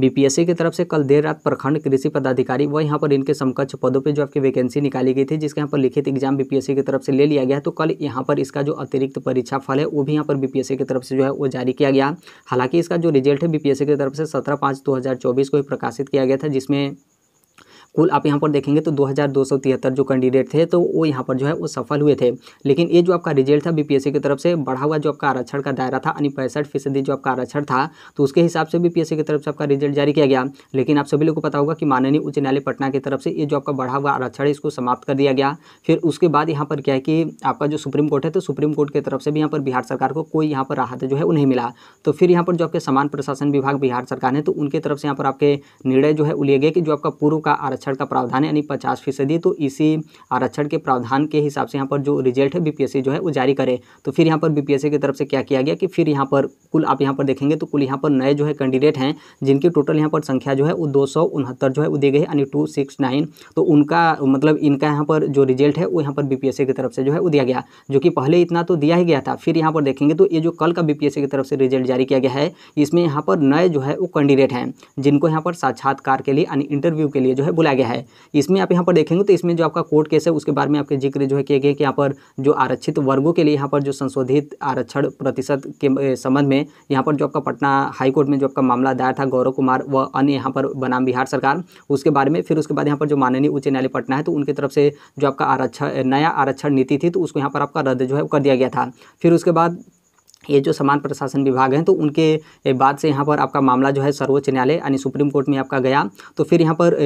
BPSC की तरफ से कल देर रात प्रखंड कृषि पदाधिकारी व यहाँ पर इनके समकक्ष पदों पे जो आपकी वैकेंसी निकाली गई थी जिसके यहाँ पर लिखित एग्जाम बीपीएससी की तरफ से ले लिया गया तो कल यहाँ पर इसका जो अतिरिक्त परीक्षा फल है वो भी यहाँ पर बीपीएससी की तरफ से जो है वो जारी किया गया हालांकि इसका जो रिजल्ट है बीपीएससी की तरफ से सत्रह पाँच दो को ही प्रकाशित किया गया था जिसमें कुल आप यहाँ पर देखेंगे तो दो जो कैंडिडेट थे तो वो यहाँ पर जो है वो सफल हुए थे लेकिन ये जो आपका रिजल्ट था बीपीएससी की तरफ से बढ़ा हुआ जो आपका आरक्षण का दायरा था यानी पैंसठ फीसदी जो आपका आरक्षण था तो उसके हिसाब से बीपीएससी की तरफ से आपका रिजल्ट जारी किया गया लेकिन आप सभी लोग को पता होगा कि माननीय उच्च न्यायालय पटना की तरफ से ये जो आपका बढ़ा हुआ आरक्षण है इसको समाप्त कर दिया गया फिर उसके बाद यहाँ पर क्या है कि आपका जो सुप्रीम कोर्ट है तो सुप्रीम कोर्ट की तरफ से भी यहाँ पर बिहार सरकार को कोई यहाँ पर राहत जो है वो नहीं मिला तो फिर यहाँ पर जो आपके समान प्रशासन विभाग बिहार सरकार है तो उनके तरफ से यहाँ पर आपके निर्णय जो है वो लिए गए कि जो आपका पूर्व का आरक्षण आरक्षण का प्रावधान है यानी पचास फीसदी तो इसी आरक्षण के प्रावधान के हिसाब से यहाँ पर जो रिजल्ट है बीपीएससी जो है वो जारी करे तो फिर यहाँ पर बीपीएससी की तरफ से क्या किया गया कि फिर यहाँ पर कुल आप यहाँ पर देखेंगे तो कुल यहाँ पर नए जो है कैंडिडेट हैं जिनकी टोटल यहाँ पर संख्या जो है वो दो जो है वो दी गई यानी टू तो उनका मतलब इनका यहाँ पर जो रिजल्ट है वो यहाँ पर बीपीएससी की तरफ से जो है वो दिया गया जो कि पहले इतना तो दिया ही गया था फिर यहाँ पर देखेंगे तो ये जो कल का बीपीएससी की तरफ से रिजल्ट जारी किया गया है इसमें यहाँ पर नए जो है वो कैंडिडेट हैं जिनको यहाँ पर साक्षात्कार के लिए यानी इंटरव्यू के लिए जो है बुलाया गया है इसमें आप यहाँ पर देखेंगे तो इसमें जो आपका कोर्ट केस है उसके बारे में आपके जिक्र जो है किए गए कि यहाँ पर जो आरक्षित वर्गों के लिए यहाँ पर जो संशोधित आरक्षण प्रतिशत के संबंध में यहाँ पर जो आपका पटना हाईकोर्ट में जो आपका मामला दायर था गौरव कुमार व अन्य यहाँ पर बनाम बिहार सरकार उसके बारे में फिर उसके बाद यहाँ पर जो माननीय उच्च न्यायालय पटना है तो उनकी तरफ से जो आपका आरक्षण नया आरक्षण नीति थी तो उसको यहाँ पर आपका रद्द जो है कर दिया गया था फिर उसके बाद ये जो समान प्रशासन विभाग हैं तो उनके बाद से यहाँ पर आपका मामला जो है सर्वोच्च न्यायालय यानी सुप्रीम कोर्ट में आपका गया तो फिर यहाँ पर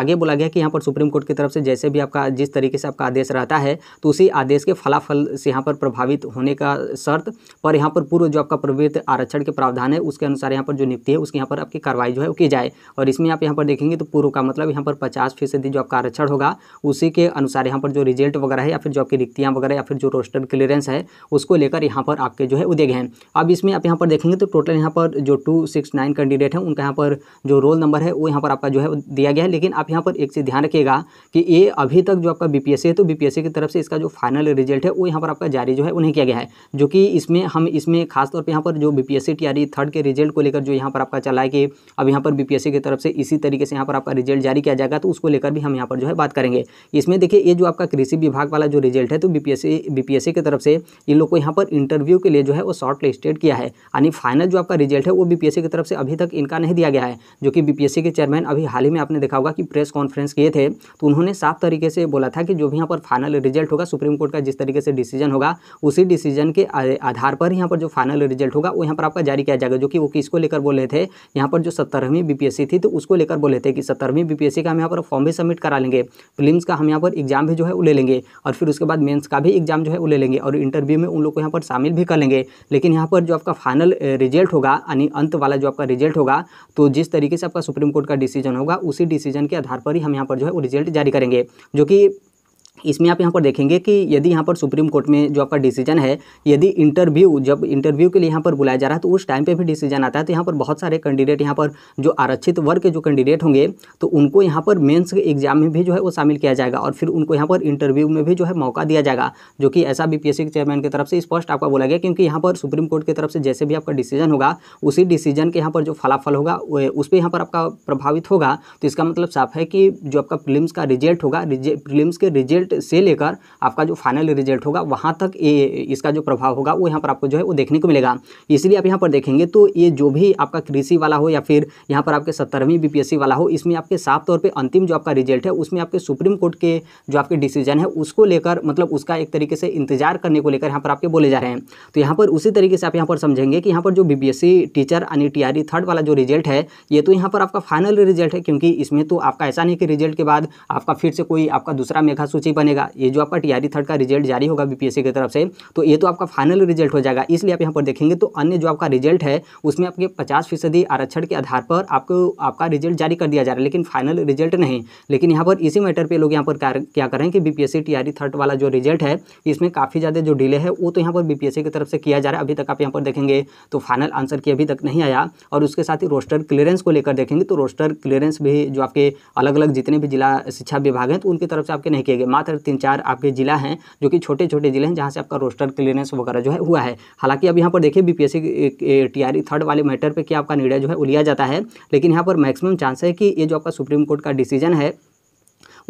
आगे बोला गया कि यहाँ पर सुप्रीम कोर्ट की तरफ से जैसे भी आपका जिस तरीके से आपका आदेश रहता है तो उसी आदेश के फलाफल से यहाँ पर प्रभावित होने का शर्त पर यहाँ पर पूर्व जो आपका प्रवृत्त आरक्षण के प्रावधान है उसके अनुसार यहाँ पर जो नियुक्ति है उसके यहाँ पर आपकी कार्रवाई जो है वो की जाए और इसमें आप यहाँ पर देखेंगे तो पूर्व का मतलब यहाँ पर पचास फीसदी जो आपका आरक्षण होगा उसी के अनुसार यहाँ पर जो रिजल्ट वगैरह है या फिर जो आपकी रिक्तियाँ वगैरह या फिर जो रोस्टर क्लियरेंस है उसको लेकर यहाँ पर आपके जो है वो जगह हैं अब इसमें आप यहाँ पर देखेंगे तो टोटल यहाँ पर जो टू सिक्स नाइन कैंडिडेट हैं उनका यहाँ पर जो रोल नंबर है वो यहाँ पर आपका जो है दिया गया है लेकिन आप यहाँ पर एक चीज़ ध्यान रखिएगा कि ये अभी तक जो आपका बी है तो बी की तरफ से इसका जो फाइनल रिजल्ट है वो यहाँ पर आपका जारी जो है उन्हें किया गया है जो कि इसमें हम इसमें खासतौर पर यहाँ पर जो बी पी थर्ड के रिजल्ट को लेकर जो यहाँ पर आपका चला है कि अब यहाँ पर बी की तरफ से इसी तरीके से यहाँ पर आपका रिजल्ट जारी किया जाएगा तो उसको लेकर भी हम यहाँ पर जो है बात करेंगे इसमें देखिए ये जो आपका कृषि विभाग वाला जो रिजल्ट है तो बी पी की तरफ से इन लोग को यहाँ पर इंटरव्यू के लिए जो है वो शॉर्ट लिस्टेड किया है यानी फाइनल जो आपका रिजल्ट है वो बीपीएससी की तरफ से अभी तक इनका नहीं दिया गया है जो कि बीपीएससी के चेयरमैन अभी हाल ही में आपने देखा होगा कि प्रेस कॉन्फ्रेंस किए थे तो उन्होंने साफ तरीके से बोला था कि जो भी यहाँ पर फाइनल रिजल्ट होगा सुप्रीम कोर्ट का जिस तरीके से डिसीजन होगा उसी डिसीजन के आधार पर यहाँ पर जो फाइनल रिजल्ट होगा वो यहाँ पर आपका जारी किया जाएगा जो कि वो किसको लेकर बोले थे यहाँ पर जो सत्तरवीं बीपीएससी थी तो उसको लेकर बोले थे कि सत्तरवीं बीपीएससी का हम यहाँ पर फॉर्म भी सबमिट करा लेंगे फिल्म का हम यहाँ पर एग्जाम भी जो है वो ले लेंगे और फिर उसके बाद मेन्स का भी एग्जाम जो है वो ले लेंगे और इंटरव्यू में उन लोग को यहाँ पर शामिल भी कर लेंगे लेकिन यहाँ पर जो आपका फाइनल रिजल्ट होगा यानी अंत वाला जो आपका रिजल्ट होगा तो जिस तरीके से आपका सुप्रीम कोर्ट का डिसीजन होगा उसी डिसीजन के आधार पर ही हम यहाँ पर जो है वो रिजल्ट जारी करेंगे जो कि इसमें आप यहाँ पर देखेंगे कि यदि यहाँ पर सुप्रीम कोर्ट में जो आपका डिसीजन है यदि इंटरव्यू जब इंटरव्यू के लिए यहाँ पर बुलाया जा रहा है तो उस टाइम पे भी डिसीजन आता है तो यहाँ पर बहुत सारे कैंडिडेट यहाँ पर जो आरक्षित वर्ग के जो कैंडिडेट होंगे तो उनको यहाँ पर मेन्स के एग्जाम में भी जो है वो शामिल किया जाएगा और फिर उनको यहाँ पर इंटरव्यू में भी जो है मौका दिया जाएगा जो कि ऐसा बी के चेयरमैन की तरफ से स्पष्ट आपका बोला गया क्योंकि यहाँ पर सुप्रीम कोर्ट की तरफ से जैसे भी आपका डिसीजन होगा उसी डिसीजन के यहाँ पर जो फलाफल होगा उस पर यहाँ पर आपका प्रभावित होगा तो इसका मतलब साफ है कि जो आपका प्रिलिम्स का रिजल्ट होगा प्रिलिम्स के रिजल्ट रिजल्ट से लेकर आपका जो फाइनल रिजल्ट होगा वहाँ तक ये इसका जो प्रभाव होगा वो यहाँ पर आपको जो है वो देखने को मिलेगा इसलिए आप यहाँ पर देखेंगे तो ये जो भी आपका कृषि वाला हो या फिर यहाँ पर आपके सत्तरवीं बीपीएससी वाला हो इसमें आपके साफ तौर पर अंतिम जो आपका रिजल्ट है उसमें आपके सुप्रीम कोर्ट के जो आपके डिसीजन है उसको लेकर मतलब उसका एक तरीके से इंतजार करने को लेकर यहाँ पर आपके बोले जा रहे हैं तो यहाँ पर उसी तरीके से आप यहाँ पर समझेंगे कि यहाँ पर जो बीपीएससी टीचर यानी टीआरई थर्ड e वाला जो रिजल्ट है ये तो यहाँ पर आपका फाइनल रिजल्ट है क्योंकि इसमें तो आपका ऐसा नहीं कि रिजल्ट के बाद आपका फिर से कोई आपका दूसरा मेघा सूची बनेगा ये जो आपका टी थर्ड का रिजल्ट जारी होगा बीपीएससी की तरफ से तो ये तो आपका फाइनल रिजल्ट हो जाएगा इसलिए आप यहाँ पर देखेंगे तो अन्य जो आपका रिजल्ट है उसमें आपके पचास फीसदी आरक्षण के आधार पर आपको आपका रिजल्ट जारी कर दिया जा रहा है लेकिन फाइनल रिजल्ट नहीं लेकिन यहाँ पर इसी मैटर पर लोग यहाँ पर क्या करें कि बीपीएससी टीआरई थर्ड वाला जो रिजल्ट है इसमें काफ़ी ज़्यादा जो डिले है वो तो यहाँ पर बीपीएससी की तरफ से किया जा रहा है अभी तक आप यहाँ पर देखेंगे तो फाइनल आंसर की अभी तक नहीं आया और उसके साथ ही रोस्टर क्लियरेंस को लेकर देखेंगे तो रोस्टर क्लियरेंस भी जो आपके अलग अलग जितने भी जिला शिक्षा विभाग हैं तो उनकी तरफ से आपके नहीं किए गए मात्र मात्र तीन चार आपके जिला हैं जो कि छोटे छोटे जिले हैं जहाँ से आपका रोस्टर क्लियरेंस वगैरह जो है हुआ है हालांकि अब यहाँ पर देखिए पी टीआरई थर्ड वाले मैटर पर क्या आपका निर्णय जो है वो लिया जाता है लेकिन यहाँ पर मैक्सिमम चांस है कि ये जो आपका सुप्रीम कोर्ट का डिसीजन है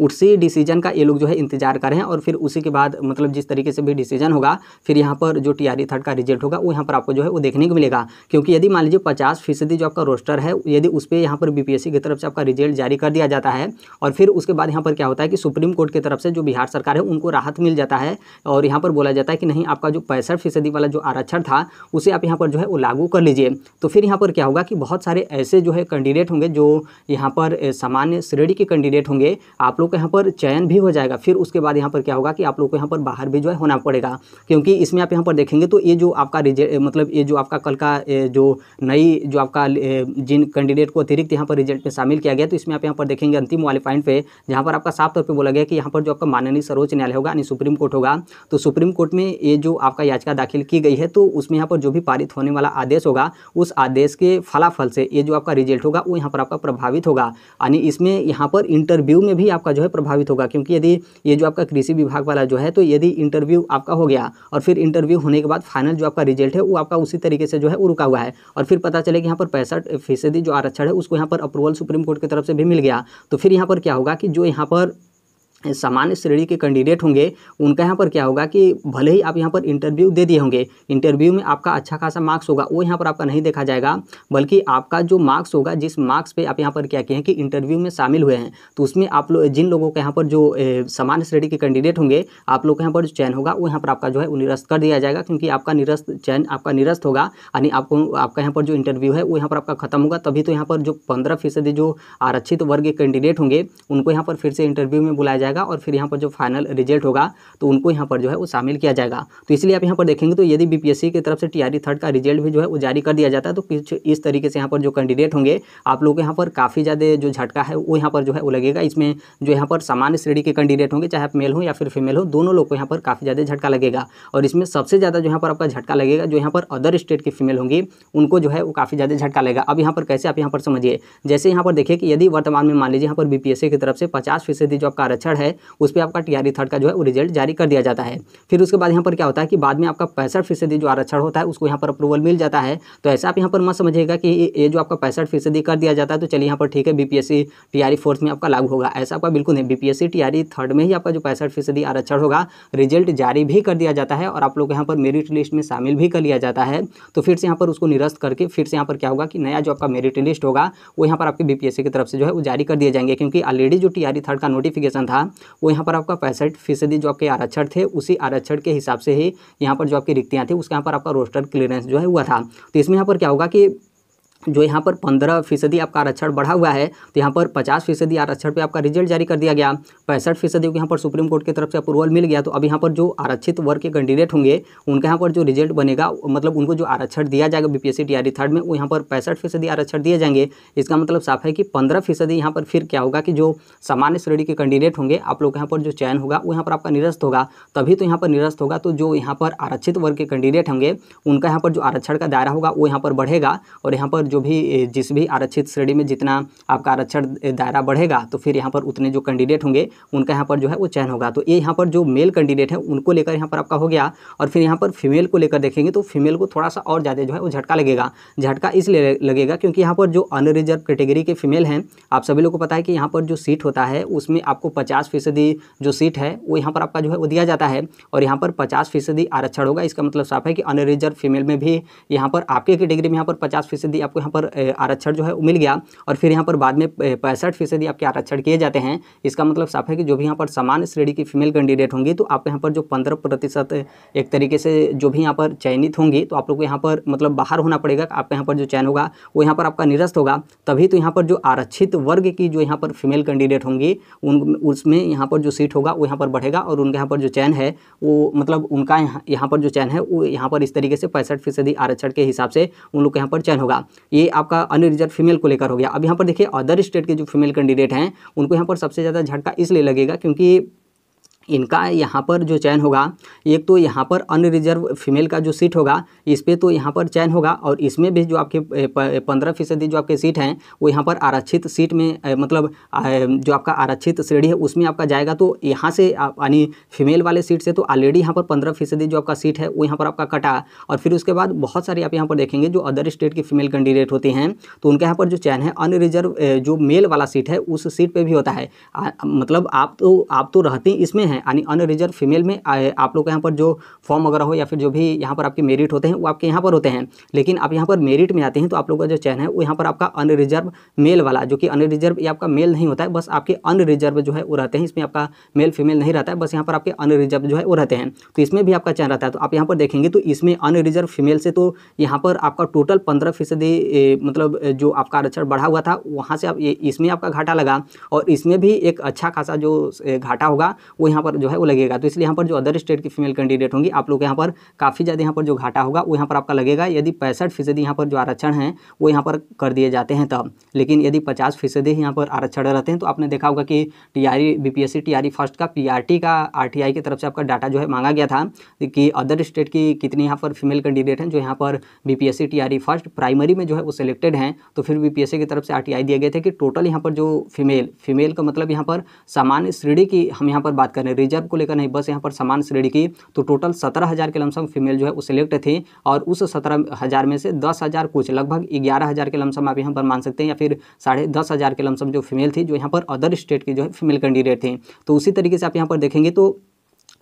उसी डिसीजन का ये लोग जो है इंतजार करें और फिर उसी के बाद मतलब जिस तरीके से भी डिसीजन होगा फिर यहाँ पर जो टी आर थर्ड का रिजल्ट होगा वो यहाँ पर आपको जो है वो देखने को मिलेगा क्योंकि यदि मान लीजिए पचास फीसदी जो आपका रोस्टर है यदि उस पर यहाँ पर बी की तरफ से आपका रिजल्ट जारी कर दिया जाता है और फिर उसके बाद यहाँ पर क्या होता है कि सुप्रीम कोर्ट की तरफ से जो बिहार सरकार है उनको राहत मिल जाता है और यहाँ पर बोला जाता है कि नहीं आपका जो पैंसठ फीसदी वाला जो आरक्षण था उसे आप यहाँ पर जो है वो लागू कर लीजिए तो फिर यहाँ पर क्या होगा कि बहुत सारे ऐसे जो है कैंडिडेट होंगे जो यहाँ पर सामान्य श्रेणी के कैंडिडेट होंगे आप लोग लोग का यहाँ पर चयन भी हो जाएगा फिर उसके बाद यहाँ पर क्या होगा कि आप लोग को यहाँ पर बाहर भी जो है होना पड़ेगा क्योंकि इसमें आप यहाँ पर देखेंगे तो ये जो आपका रिजल्ट मतलब ये जो आपका कल का जो नई जो आपका जिन कैंडिडेट को अतिरिक्त यहाँ पर रिजल्ट में शामिल किया गया तो इसमें आप यहाँ पर देखेंगे अंतिम वाले पॉइंट पर जहाँ पर आपका साफ तौर पर बोला गया कि यहाँ पर जो आपका माननीय सर्वोच्च न्यायालय होगा यानी सुप्रीम कोर्ट होगा तो सुप्रीम कोर्ट में ये जो आपका याचिका दाखिल की गई है तो उसमें यहाँ पर जो भी पारित होने वाला आदेश होगा उस आदेश के फलाफल से ये जो आपका रिजल्ट होगा वो यहाँ पर आपका प्रभावित होगा यानी इसमें यहाँ पर इंटरव्यू में भी आपका जो है प्रभावित होगा क्योंकि यदि ये जो आपका कृषि विभाग वाला जो है तो यदि इंटरव्यू आपका हो गया और फिर इंटरव्यू होने के बाद फाइनल जो आपका रिजल्ट है वो आपका उसी तरीके से जो है वो रुका हुआ है और फिर पता चले कि यहाँ पर पैंसठ फीसदी जो आरक्षण है उसको यहाँ पर अप्रूवल सुप्रीम कोर्ट की तरफ से भी मिल गया तो फिर यहाँ पर क्या होगा कि जो यहाँ पर सामान्य श्रेणी के कैंडिडेट होंगे उनका यहाँ पर क्या होगा कि भले ही आप यहाँ पर इंटरव्यू दे दिए होंगे इंटरव्यू में आपका अच्छा खासा मार्क्स होगा वो यहाँ पर आपका नहीं देखा जाएगा बल्कि आपका जो मार्क्स होगा जिस मार्क्स पे आप यहाँ पर क्या किए हैं कि इंटरव्यू में शामिल हुए हैं तो उसमें आप लोग जिन लोगों के यहाँ पर जो सामान्य श्रेणी के कैंडिडेट होंगे आप लोग के यहाँ पर जो चयन होगा वो यहाँ पर आपका जो है वो निरस्त कर दिया जाएगा क्योंकि आपका निरस्त चयन आपका निरस्त होगा यानी आपको आपका यहाँ पर जो इंटरव्यू है वो यहाँ पर आपका खत्म होगा तभी तो यहाँ पर जो पंद्रह फीसदी जो आरक्षित वर्ग के कैंडिडेट होंगे उनको यहाँ पर फिर से इंटरव्यू में बुलाया जाएगा जाएगा और फिर यहाँ पर जो फाइनल रिजल्ट होगा तो उनको यहाँ पर जो है वो शामिल किया जाएगा तो इसलिए आप यहाँ पर देखेंगे तो यदि बीपीएससी की तरफ से टीआरई थर्ड का रिजल्ट भी जो है वो जारी कर दिया जाता है तो कुछ इस तरीके से यहाँ पर जो कैंडिडेट होंगे आप लोग यहाँ पर काफ़ी ज़्यादा जो झटका है वो यहाँ पर जो है वो लगेगा इसमें जो यहाँ पर सामान्य श्रेणी के कैंडिडेट होंगे चाहे आप मेल हो या फिर फीमेल हो दोनों लोग को यहाँ पर काफ़ी ज़्यादा झटका लगेगा और इसमें सबसे ज़्यादा जो यहाँ पर आपका झटका लगेगा जो यहाँ पर अदर स्टेट की फीमेल होंगी उनको जो है वो काफ़ी ज़्यादा झटका लगेगा अब यहाँ पर कैसे आप यहाँ पर समझिए जैसे यहाँ पर देखिए कि यदि वर्तमान में मान लीजिए यहाँ पर बीपीएससी की तरफ से पचास फीसदी जो आपका आरक्षण है उस पर आपका टीआरई थर्ड का जो है वो रिजल्ट जारी कर दिया जाता है फिर उसके बाद यहाँ पर क्या होता है कि बाद में आपका पैंसठ फीसदी जो आरक्षण होता है उसको यहाँ पर अप्रूवल मिल जाता है तो ऐसा आप यहाँ पर मत समझिएगा कि ये जो आपका पैंसठ फीसदी कर दिया जाता है तो चलिए यहाँ पर ठीक है बीपीएससी टीआरई फोर्थ में आपका लागू होगा ऐसा आपका बिल्कुल नहीं बीपीएससी टीआरई थर्ड में ही आपका जो पैंसठ फीसदी आरक्षण होगा रिजल्ट जारी भी कर दिया जाता है और आप लोग यहाँ पर मेरिट लिस्ट में शामिल भी कर लिया जाता है तो फिर से यहाँ पर उसको निरस्त करके फिर से यहाँ पर क्या होगा कि नया जो आपका मेरिट लिस्ट होगा वो यहाँ पर आपके बीपीएससी की तरफ से जो है वो जारी कर दिया जाएंगे क्योंकि ऑलरेडी जो टीआरई थर्ड का नोटिफिकेशन था वो यहाँ पर आपका पैंसठ फीसदी जो आपके आरक्षण थे उसी आरक्षण के हिसाब से ही यहाँ पर जो आपकी रिक्तियाँ थी उसके यहाँ पर आपका रोस्टर क्लियरेंस जो है हुआ था तो इसमें यहाँ पर क्या होगा कि जो यहाँ पर पंद्रह फीसदी आपका आरक्षण बढ़ा हुआ है तो यहाँ पर पचास फीसदी आरक्षण पे आपका रिजल्ट जारी कर दिया गया पैंसठ फीसदी को यहाँ पर सुप्रीम कोर्ट की तरफ से अप्रूवल मिल गया तो अब यहाँ पर जो आरक्षित वर्ग के कैंडिडेट होंगे उनका यहाँ पर जो रिजल्ट बनेगा मतलब उनको जो आरक्षण दिया जाएगा बी पी थर्ड में वो यहाँ पर पैंसठ फीसदी आरक्षण दिए जाएंगे इसका मतलब साफ है कि पंद्रह फीसदी यहाँ पर फिर क्या होगा कि जो सामान्य श्रेणी के कैंडिडेट होंगे आप लोग यहाँ पर जो चयन होगा वो यहाँ पर आपका निरस्त होगा तभी तो यहाँ पर निरस्त होगा तो जो यहाँ पर आरक्षित वर्ग के कैंडिडेट होंगे उनका यहाँ पर जो आरक्षण का दायरा होगा वो यहाँ पर बढ़ेगा और यहाँ पर जो भी जिस भी आरक्षित श्रेणी में जितना आपका आरक्षण दायरा बढ़ेगा तो फिर यहाँ पर उतने जो कैंडिडेट होंगे उनका यहाँ पर जो है वो चयन होगा तो ये यहाँ पर जो मेल कैंडिडेट है उनको लेकर यहाँ पर आपका हो गया और फिर यहाँ पर फीमेल को लेकर देखेंगे तो फीमेल को थोड़ा सा और ज़्यादा जो है वो झटका लगेगा झटका इसलिए लगेगा क्योंकि यहाँ पर जो अनरिजर्व कैटेगरी के फीमेल हैं आप सभी लोग को पता है कि यहाँ पर जो सीट होता है उसमें आपको पचास फीसदी जो सीट है वो यहाँ पर आपका जो है वो दिया जाता है और यहाँ पर पचास फीसदी आरक्षण होगा इसका मतलब साफ है कि अनरिजर्व फीमेल में भी यहाँ पर आपके कैटेगरी में यहाँ पर पचास फीसदी आपको यहाँ पर आरक्षण जो है मिल गया और फिर यहाँ पर बाद में पैंसठ फीसदी आपके आरक्षण किए जाते हैं इसका मतलब साफ है कि जो भी यहाँ पर सामान्य श्रेणी की फीमेल कैंडिडेट होंगी तो आप यहाँ पर जो पंद्रह प्रतिशत एक तरीके से जो भी यहाँ पर चयनित होंगी तो आप लोग को यहाँ पर मतलब बाहर होना पड़ेगा आपका यहाँ पर जो चयन होगा वो यहाँ पर आपका निरस्त होगा तभी तो यहाँ पर जो आरक्षित वर्ग की जो यहाँ पर फीमेल कैंडिडेट होंगी उन उसमें यहाँ पर जो सीट होगा वो यहाँ पर बढ़ेगा और उनके यहाँ पर जो चयन है वो मतलब उनका यहाँ पर जो चयन है वो यहाँ पर इस तरीके से पैंसठ फीसदी आरक्षण के हिसाब से उन लोग के यहाँ पर चयन होगा ये आपका अनरिजर्व फीमेल को लेकर हो गया अब यहाँ पर देखिए अदर स्टेट के जो फीमेल कैंडिडेट हैं उनको यहाँ पर सबसे ज़्यादा झटका इसलिए लगेगा क्योंकि इनका यहाँ पर जो चयन होगा एक तो यहाँ पर अनरिजर्व फीमेल का जो सीट होगा इस पर तो यहाँ पर चयन होगा और इसमें भी जो आपके पंद्रह फीसदी जो आपके सीट हैं वो यहाँ पर आरक्षित सीट में मतलब जो आपका आरक्षित श्रेणी है उसमें आपका जाएगा तो यहाँ से यानी फीमेल वाले सीट से तो ऑलरेडी यहाँ पर पंद्रह फीसदी जो आपका सीट है वो यहाँ पर आपका कटा और फिर उसके बाद बहुत सारी आप यहाँ पर देखेंगे जो अदर स्टेट की फीमेल कैंडिडेट होती हैं तो उनके यहाँ पर जो चयन है अनरिजर्व जो मेल वाला सीट है उस सीट पर भी होता है मतलब आप तो आप तो रहते इसमें हैं हैं यानी अनरिजर्व फीमेल में आप लोग यहाँ पर जो फॉर्म वगैरह हो या फिर जो भी यहाँ पर आपके मेरिट होते हैं वो आपके यहाँ पर होते हैं लेकिन आप यहाँ पर मेरिट में आते हैं तो आप लोग का जो चयन है वो यहाँ पर आपका अनरिजर्व मेल वाला जो कि अनरिजर्व ये आपका मेल नहीं होता है बस आपके अनरिजर्व जो है वो रहते हैं इसमें आपका मेल फीमेल नहीं रहता है बस यहाँ पर आपके अनरिजर्व जो है वो रहते हैं तो इसमें भी आपका चयन रहता है तो आप यहाँ पर देखेंगे तो इसमें अनरिजर्व फीमेल से तो यहाँ पर आपका टोटल पंद्रह फीसदी मतलब जो आपका आरक्षण बढ़ा हुआ था वहाँ से आप इसमें आपका घाटा लगा और इसमें भी एक अच्छा खासा जो घाटा होगा वो यहाँ पर जो है वो लगेगा तो इसलिए यहाँ पर जो अदर स्टेट की फीमेल कैंडिडेट होंगी आप लोग यहाँ पर काफ़ी ज़्यादा यहाँ पर जो घाटा होगा वो यहाँ पर आपका लगेगा यदि पैंसठ फीसदी यहाँ पर जो आरक्षण है वो यहाँ पर कर दिए जाते हैं तब लेकिन यदि पचास फीसदी यहाँ पर आरक्षण रहते हैं तो आपने देखा होगा कि टी आर बीपीएससी फर्स्ट का टी का आई की तरफ से आपका डाटा जो है मांगा गया था कि अदर स्टेट की कितनी यहाँ पर फीमेल कैंडिडेट हैं जो यहाँ पर बीपीएससी टीआरई फर्स्ट प्राइमरी में जो है वो सिलेक्टेड हैं तो फिर बीपीएससी की तरफ से आई दिए गए थे कि टोटल यहाँ पर जो फीमेल फीमेल का मतलब यहाँ पर सामान्य श्रेणी की हम यहाँ पर बात करें रिजर्व को लेकर नहीं बस यहाँ पर समान श्रेणी की तो टोटल सत्रह हज़ार के लमसम फीमेल जो है वो सिलेक्ट थी और उस सत्रह हज़ार में से दस हज़ार कुछ लगभग ग्यारह हज़ार के लमसम आप यहाँ पर मान सकते हैं या फिर साढ़े दस हज़ार के लमसम जो फीमेल थी जो यहाँ पर अदर स्टेट की जो है फीमेल कैंडिडेट थी तो उसी तरीके से आप यहाँ पर देखेंगे तो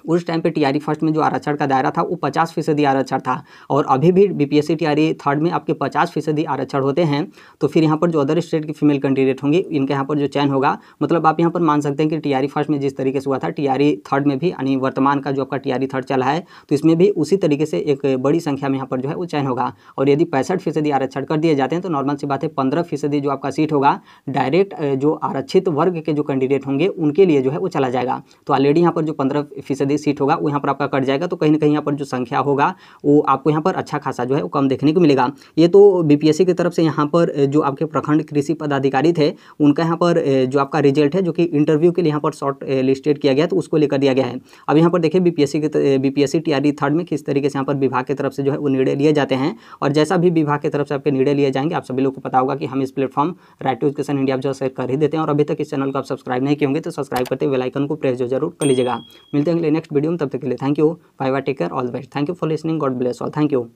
उस टाइम पे टीआरई फर्स्ट e में जो आरक्षण का दायरा था वो पचास फीसदी आरक्षण था और अभी भी बीपीएससी टीआरई थर्ड में आपके पचास फीसदी आरक्षण होते हैं तो फिर यहाँ पर जो अदर स्टेट की फीमेल कैंडिडेट होंगी इनके यहाँ पर जो चयन होगा मतलब आप यहाँ पर मान सकते हैं कि टीआरई फर्स्ट e में जिस तरीके से हुआ था टीआरई थर्ड e में भी यानी वर्तमान का जो आपका टीआरई थर्ड चला है तो इसमें भी उसी तरीके से एक बड़ी संख्या में यहाँ पर जो है वो चयन होगा और यदि पैंसठ फीसदी आरक्षण कर दिए जाते हैं तो नॉर्मल सी बात है पंद्रह फीसदी जो आपका सीट होगा डायरेक्ट जो आरक्षित वर्ग के जो कैंडिडेट होंगे उनके लिए जो है वो चला जाएगा तो ऑलरेडी यहाँ पर जो पंद्रह फीसदी खाली सीट होगा वो यहाँ पर आपका कट जाएगा तो कहीं ना कहीं यहाँ पर जो संख्या होगा वो आपको यहाँ पर अच्छा खासा जो है वो कम देखने को मिलेगा ये तो बीपीएससी की तरफ से यहाँ पर जो आपके प्रखंड कृषि पदाधिकारी थे उनका यहाँ पर जो आपका रिजल्ट है जो कि इंटरव्यू के लिए यहाँ पर शॉर्ट लिस्टेड किया गया तो उसको लेकर दिया गया है अब यहाँ पर देखिए बीपीएससी के बीपीएससी टीआरडी थर्ड में किस तरीके से यहाँ पर विभाग की तरफ से जो है वो निर्णय लिए जाते हैं और जैसा भी विभाग की तरफ से आपके निर्णय लिए जाएंगे आप सभी लोग को पता होगा कि हम इस platform right to education India जो है कर ही देते हैं और अभी तक इस चैनल को आप सब्सक्राइब नहीं किए होंगे तो सब्सक्राइब करते हुए बेलाइकन को प्रेस जो जरूर कर लीजिएगा मिलते हैं नेक्स्ट नेक्स्ट वीडियो में तब तक के लिए thank you bye bye take care all the best thank you for listening God bless all thank you